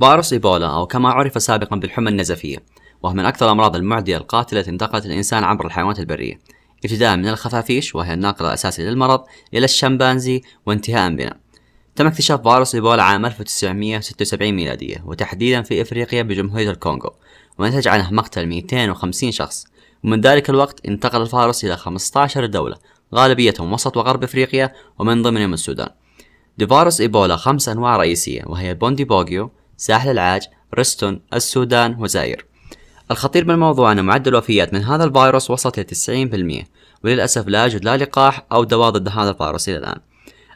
فيروس إيبولا أو كما عرف سابقا بالحمى النزفية وهو من أكثر الأمراض المعدية القاتلة التي انتقلت الإنسان عبر الحيوانات البرية ابتداء من الخفافيش وهي الناقل الأساسي للمرض إلى الشمبانزي وانتهاء بنا تم اكتشاف فيروس إيبولا عام 1976 ميلادية وتحديدا في إفريقيا بجمهورية الكونغو ونتج عنه مقتل 250 شخص ومن ذلك الوقت انتقل الفيروس إلى 15 دولة غالبيتهم وسط وغرب أفريقيا ومن ضمنهم السودان لفيروس إيبولا خمس أنواع رئيسية وهي بوندي بوغيو ساحل العاج، رستون، السودان وزاير الخطير بالموضوع أن معدل الوفيات من هذا الفيروس وصل إلى 90% وللأسف لا يوجد لا لقاح أو دواء ضد هذا الفيروس إلى الآن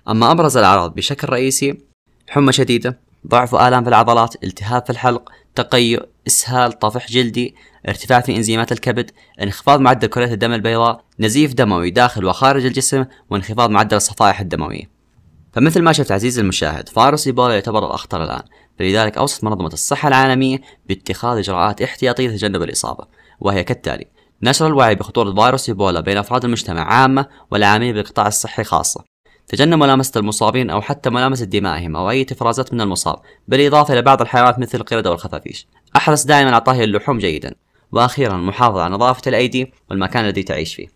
أما أبرز الأعراض بشكل رئيسي حمى شديدة ضعف وآلام في العضلات التهاب في الحلق تقيؤ إسهال طفح جلدي ارتفاع في إنزيمات الكبد انخفاض معدل كريات الدم البيضاء نزيف دموي داخل وخارج الجسم وانخفاض معدل الصفائح الدموية فمثل ما شفت عزيزي المشاهد فيروس إيبولا يعتبر الأخطر الآن لذلك أوصت منظمة الصحة العالمية باتخاذ إجراءات احتياطية لتجنب الإصابة وهي كالتالي نشر الوعي بخطورة فيروس إيبولا بين أفراد المجتمع عامة والعاملين بالقطاع الصحي خاصة تجنب ملامسة المصابين أو حتى ملامسة دمائهم أو أي إفرازات من المصاب بالإضافة إلى بعض الحيوانات مثل القردة والخفافيش احرص دائما على طهي اللحوم جيدا وأخيرا المحافظة على نظافة الأيدي والمكان الذي تعيش فيه